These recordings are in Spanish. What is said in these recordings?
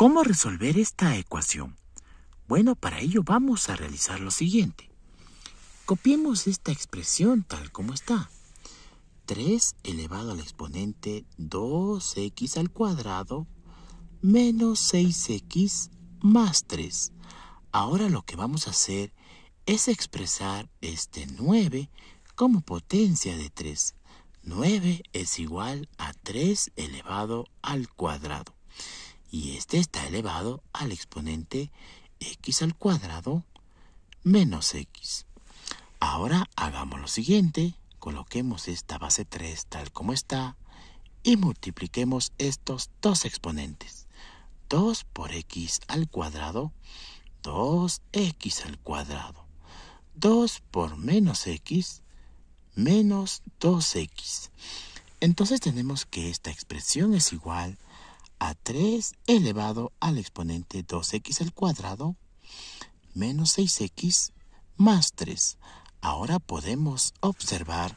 ¿Cómo resolver esta ecuación? Bueno, para ello vamos a realizar lo siguiente. Copiemos esta expresión tal como está. 3 elevado al exponente 2x al cuadrado menos 6x más 3. Ahora lo que vamos a hacer es expresar este 9 como potencia de 3. 9 es igual a 3 elevado al cuadrado y este está elevado al exponente x al cuadrado menos x. Ahora hagamos lo siguiente, coloquemos esta base 3 tal como está y multipliquemos estos dos exponentes. 2 por x al cuadrado, 2x al cuadrado. 2 por menos x, menos 2x. Entonces tenemos que esta expresión es igual a a 3 elevado al exponente 2x al cuadrado menos 6x más 3. Ahora podemos observar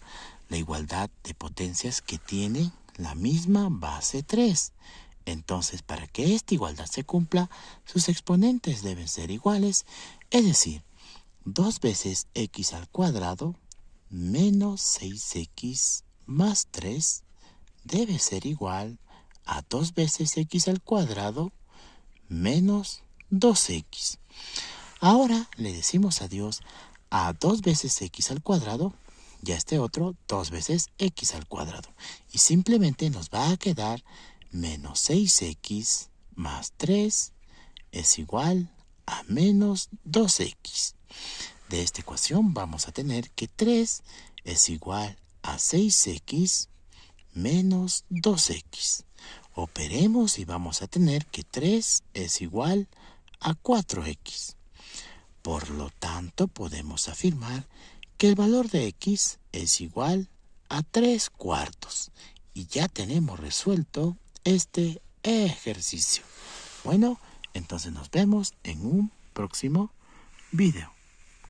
la igualdad de potencias que tiene la misma base 3. Entonces, para que esta igualdad se cumpla, sus exponentes deben ser iguales, es decir, 2 veces x al cuadrado menos 6x más 3 debe ser igual a a 2 veces x al cuadrado menos 2x. Ahora le decimos adiós a 2 veces x al cuadrado y a este otro 2 veces x al cuadrado. Y simplemente nos va a quedar menos 6x más 3 es igual a menos 2x. De esta ecuación vamos a tener que 3 es igual a 6x menos 2x. Operemos y vamos a tener que 3 es igual a 4x. Por lo tanto, podemos afirmar que el valor de x es igual a 3 cuartos. Y ya tenemos resuelto este ejercicio. Bueno, entonces nos vemos en un próximo video.